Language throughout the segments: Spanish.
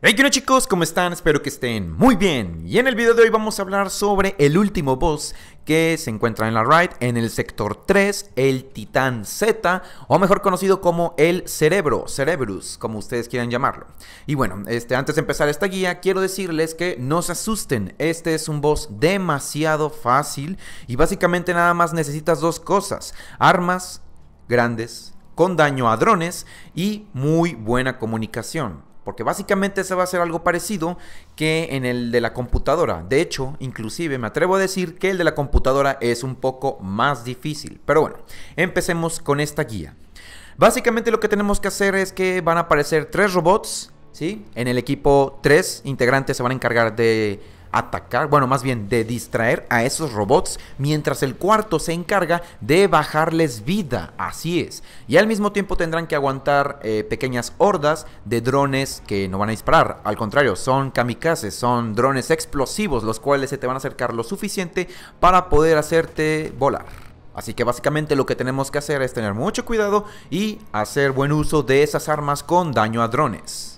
Hey, ¿qué chicos? ¿Cómo están? Espero que estén muy bien. Y en el video de hoy vamos a hablar sobre el último boss que se encuentra en la raid en el sector 3, el Titán Z, o mejor conocido como el Cerebro, Cerebrus, como ustedes quieran llamarlo. Y bueno, este, antes de empezar esta guía, quiero decirles que no se asusten, este es un boss demasiado fácil y básicamente nada más necesitas dos cosas, armas grandes con daño a drones y muy buena comunicación. Porque básicamente se va a hacer algo parecido que en el de la computadora. De hecho, inclusive me atrevo a decir que el de la computadora es un poco más difícil. Pero bueno, empecemos con esta guía. Básicamente lo que tenemos que hacer es que van a aparecer tres robots, ¿sí? En el equipo tres integrantes se van a encargar de atacar, bueno, más bien de distraer a esos robots, mientras el cuarto se encarga de bajarles vida, así es. Y al mismo tiempo tendrán que aguantar eh, pequeñas hordas de drones que no van a disparar, al contrario, son kamikazes, son drones explosivos, los cuales se te van a acercar lo suficiente para poder hacerte volar. Así que básicamente lo que tenemos que hacer es tener mucho cuidado y hacer buen uso de esas armas con daño a drones.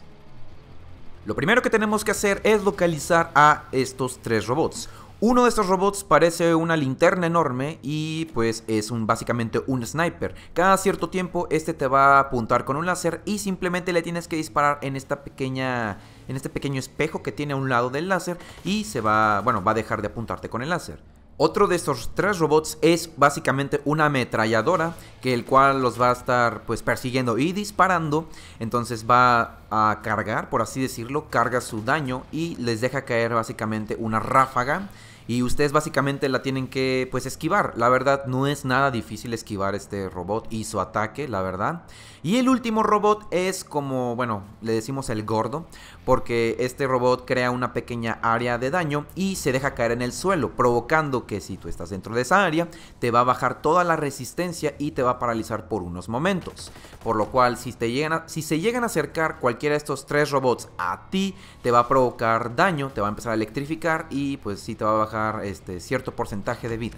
Lo primero que tenemos que hacer es localizar a estos tres robots. Uno de estos robots parece una linterna enorme y pues es un, básicamente un sniper. Cada cierto tiempo este te va a apuntar con un láser y simplemente le tienes que disparar en esta pequeña en este pequeño espejo que tiene a un lado del láser y se va, bueno, va a dejar de apuntarte con el láser. Otro de estos tres robots es básicamente una ametralladora que el cual los va a estar pues persiguiendo y disparando. Entonces va a cargar, por así decirlo, carga su daño y les deja caer básicamente una ráfaga y ustedes básicamente la tienen que pues esquivar. La verdad no es nada difícil esquivar este robot y su ataque, la verdad. Y el último robot es como, bueno, le decimos el gordo, porque este robot crea una pequeña área de daño y se deja caer en el suelo, provocando que si tú estás dentro de esa área, te va a bajar toda la resistencia y te va a paralizar por unos momentos. Por lo cual, si, te llegan si se llegan a acercar cualquiera de estos tres robots a ti, te va a provocar daño, te va a empezar a electrificar y pues si te va a bajar este, cierto porcentaje de vida.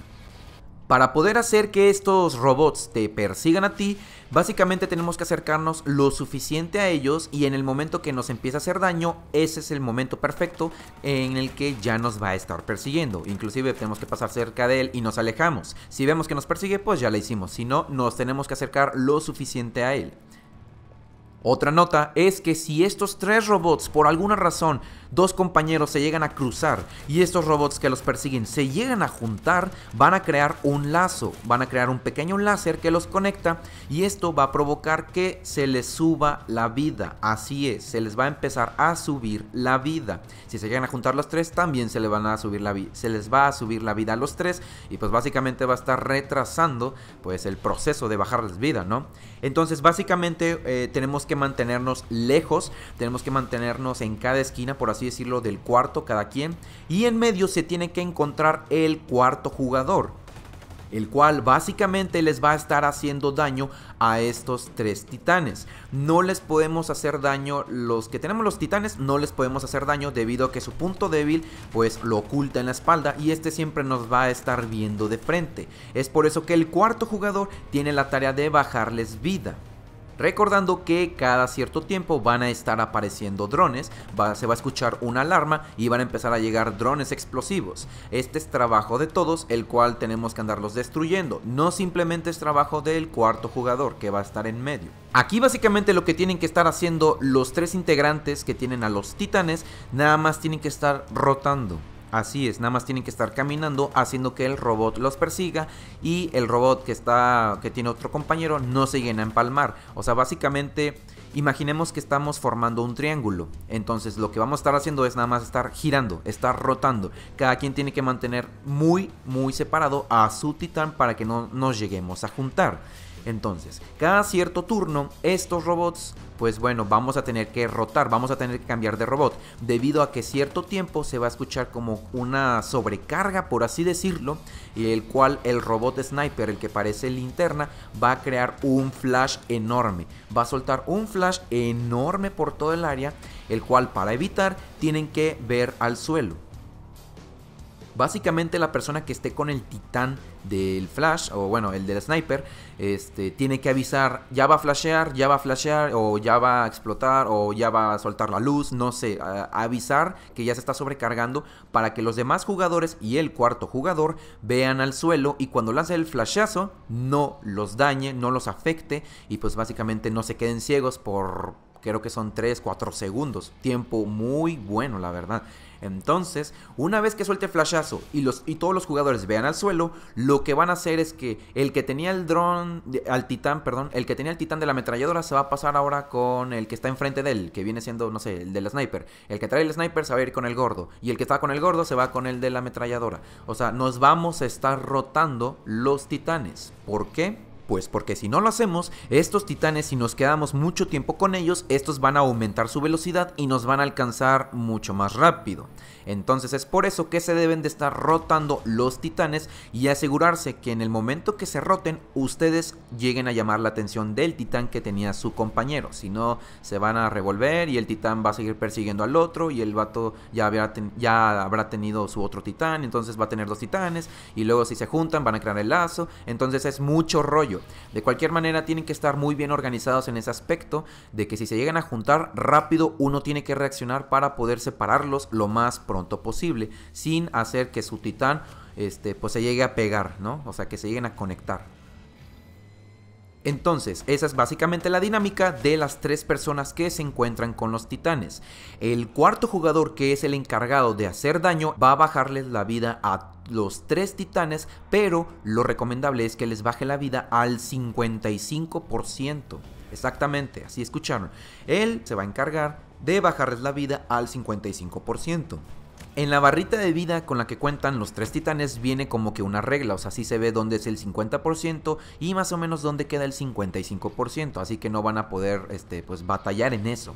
Para poder hacer que estos robots te persigan a ti, básicamente tenemos que acercarnos lo suficiente a ellos y en el momento que nos empieza a hacer daño, ese es el momento perfecto en el que ya nos va a estar persiguiendo. Inclusive tenemos que pasar cerca de él y nos alejamos. Si vemos que nos persigue, pues ya la hicimos. Si no, nos tenemos que acercar lo suficiente a él. Otra nota es que si estos tres robots por alguna razón dos compañeros se llegan a cruzar y estos robots que los persiguen se llegan a juntar, van a crear un lazo, van a crear un pequeño láser que los conecta y esto va a provocar que se les suba la vida. Así es, se les va a empezar a subir la vida. Si se llegan a juntar los tres, también se les, van a subir la vida se les va a subir la vida a los tres y pues básicamente va a estar retrasando pues el proceso de bajarles vida, ¿no? Entonces básicamente eh, tenemos que mantenernos lejos, tenemos que mantenernos en cada esquina, por así decirlo, del cuarto cada quien. Y en medio se tiene que encontrar el cuarto jugador el cual básicamente les va a estar haciendo daño a estos tres titanes. No les podemos hacer daño, los que tenemos los titanes no les podemos hacer daño debido a que su punto débil pues lo oculta en la espalda y este siempre nos va a estar viendo de frente. Es por eso que el cuarto jugador tiene la tarea de bajarles vida. Recordando que cada cierto tiempo van a estar apareciendo drones, se va a escuchar una alarma y van a empezar a llegar drones explosivos. Este es trabajo de todos, el cual tenemos que andarlos destruyendo. No simplemente es trabajo del cuarto jugador que va a estar en medio. Aquí básicamente lo que tienen que estar haciendo los tres integrantes que tienen a los titanes, nada más tienen que estar rotando. Así es, nada más tienen que estar caminando haciendo que el robot los persiga y el robot que está que tiene otro compañero no se llena a empalmar. O sea, básicamente imaginemos que estamos formando un triángulo. Entonces, lo que vamos a estar haciendo es nada más estar girando, estar rotando. Cada quien tiene que mantener muy muy separado a su titán para que no nos lleguemos a juntar. Entonces, cada cierto turno, estos robots, pues bueno, vamos a tener que rotar, vamos a tener que cambiar de robot, debido a que cierto tiempo se va a escuchar como una sobrecarga, por así decirlo, y el cual el robot sniper, el que parece linterna, va a crear un flash enorme, va a soltar un flash enorme por todo el área, el cual para evitar tienen que ver al suelo. Básicamente la persona que esté con el titán del flash, o bueno, el del sniper, este, tiene que avisar, ya va a flashear, ya va a flashear, o ya va a explotar, o ya va a soltar la luz, no sé, avisar que ya se está sobrecargando para que los demás jugadores y el cuarto jugador vean al suelo y cuando lance el flashazo no los dañe, no los afecte y pues básicamente no se queden ciegos por creo que son 3, 4 segundos. Tiempo muy bueno, la verdad. Entonces, una vez que suelte flashazo y, los, y todos los jugadores vean al suelo, lo que van a hacer es que el que tenía el dron, al titán, perdón, el que tenía el titán de la ametralladora se va a pasar ahora con el que está enfrente de él, que viene siendo, no sé, el del sniper. El que trae el sniper se va a ir con el gordo, y el que está con el gordo se va con el de la ametralladora. O sea, nos vamos a estar rotando los titanes. ¿Por qué? Pues porque si no lo hacemos, estos titanes, si nos quedamos mucho tiempo con ellos, estos van a aumentar su velocidad y nos van a alcanzar mucho más rápido. Entonces es por eso que se deben de estar rotando los titanes y asegurarse que en el momento que se roten, ustedes lleguen a llamar la atención del titán que tenía su compañero. Si no, se van a revolver y el titán va a seguir persiguiendo al otro y el vato ya ya habrá tenido su otro titán, entonces va a tener dos titanes y luego si se juntan van a crear el lazo. Entonces es mucho rollo. De cualquier manera, tienen que estar muy bien organizados en ese aspecto de que si se llegan a juntar rápido, uno tiene que reaccionar para poder separarlos lo más pronto posible, sin hacer que su titán este, pues se llegue a pegar, ¿no? O sea, que se lleguen a conectar. Entonces, esa es básicamente la dinámica de las tres personas que se encuentran con los titanes. El cuarto jugador, que es el encargado de hacer daño, va a bajarles la vida a los tres titanes, pero lo recomendable es que les baje la vida al 55%. Exactamente, así escucharon. Él se va a encargar de bajarles la vida al 55%. En la barrita de vida con la que cuentan los tres titanes viene como que una regla, o sea, así se ve dónde es el 50% y más o menos dónde queda el 55%, así que no van a poder este, pues, batallar en eso.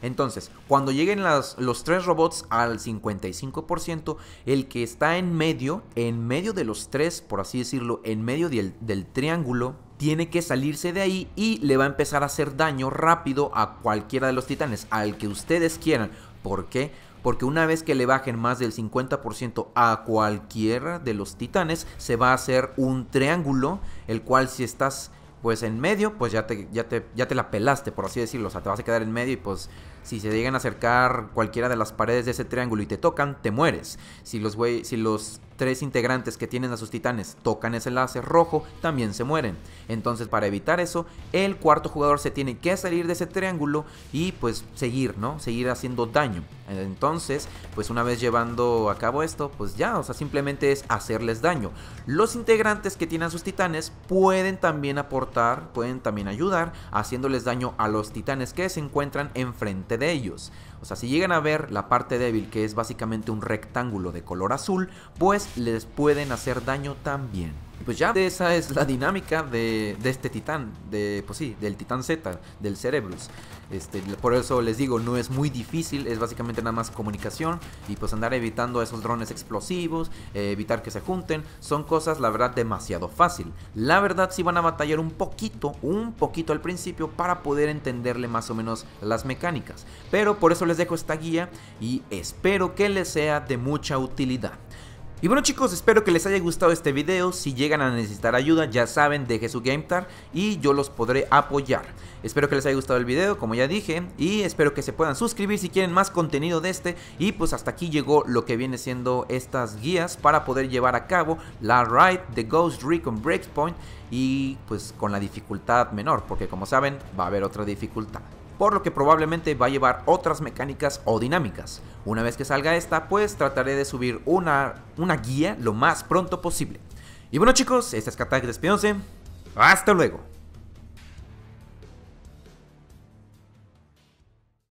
Entonces, cuando lleguen las, los tres robots al 55%, el que está en medio, en medio de los tres, por así decirlo, en medio del, del triángulo, tiene que salirse de ahí y le va a empezar a hacer daño rápido a cualquiera de los titanes, al que ustedes quieran. ¿Por qué? porque una vez que le bajen más del 50% a cualquiera de los titanes, se va a hacer un triángulo, el cual si estás pues en medio, pues ya te, ya te, ya te la pelaste, por así decirlo, o sea, te vas a quedar en medio y pues si se llegan a acercar cualquiera de las paredes de ese triángulo y te tocan, te mueres. Si los, si los tres integrantes que tienen a sus titanes tocan ese láser rojo, también se mueren. Entonces, para evitar eso, el cuarto jugador se tiene que salir de ese triángulo y pues seguir, ¿no? Seguir haciendo daño. Entonces, pues una vez llevando a cabo esto, pues ya, o sea, simplemente es hacerles daño. Los integrantes que tienen a sus titanes pueden también aportar, pueden también ayudar haciéndoles daño a los titanes que se encuentran enfrente de ellos. O sea, si llegan a ver la parte débil que es básicamente un rectángulo de color azul, pues les pueden hacer daño también pues ya esa es la dinámica de, este titán, de, pues sí, del titán Z, del Cerebrus. Este, por eso les digo, no es muy difícil, es básicamente nada más comunicación y pues andar evitando esos drones explosivos, eh, evitar que se junten, son cosas la verdad demasiado fácil. La verdad sí van a batallar un poquito, un poquito al principio para poder entenderle más o menos las mecánicas. Pero por eso les dejo esta guía y espero que les sea de mucha utilidad. Y bueno chicos, espero que les haya gustado este video, si llegan a necesitar ayuda ya saben, deje su GameTar y yo los podré apoyar. Espero que les haya gustado el video, como ya dije, y espero que se puedan suscribir si quieren más contenido de este. Y pues hasta aquí llegó lo que viene siendo estas guías para poder llevar a cabo la Ride de Ghost Recon Breakpoint y pues con la dificultad menor, porque como saben va a haber otra dificultad por lo que probablemente va a llevar otras mecánicas o dinámicas. Una vez que salga esta, pues trataré de subir una, una guía lo más pronto posible. Y bueno chicos, este es Katak 11 Hasta luego.